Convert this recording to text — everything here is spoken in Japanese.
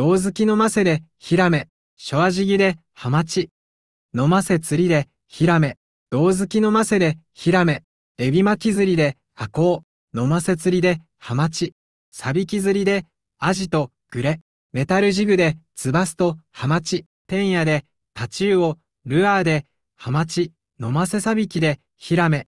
胴好きのませで、ヒラメ、ショアジギで、ハマチ。のませ釣りで、ヒラメ、胴好きのませで、ヒラメ、エビ巻き釣りで、アコウ、のませ釣りで、ハマチ、サビキ釣りで、アジとグレ、メタルジグで、ツバスとハマチ、テンヤで、タチウオ、ルアーで、ハマチ、のませサビキで、ヒラメ、